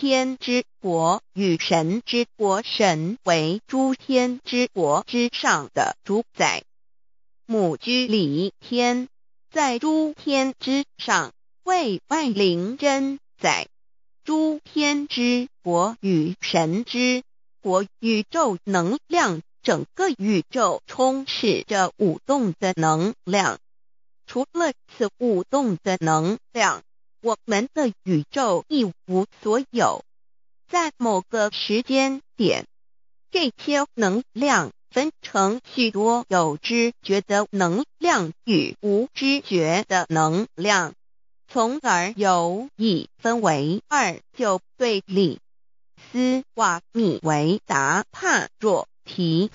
天之国与神之国，神为诸天之国之上的主宰。母居里天，在诸天之上为外灵真宰。诸天之国与神之国，宇宙能量，整个宇宙充斥着舞动的能量。除了此舞动的能量。我们的宇宙一无所有，在某个时间点，这些能量分成许多有知觉的能量与无知觉的能量，从而有一分为二就对立。斯瓦米维达帕若提。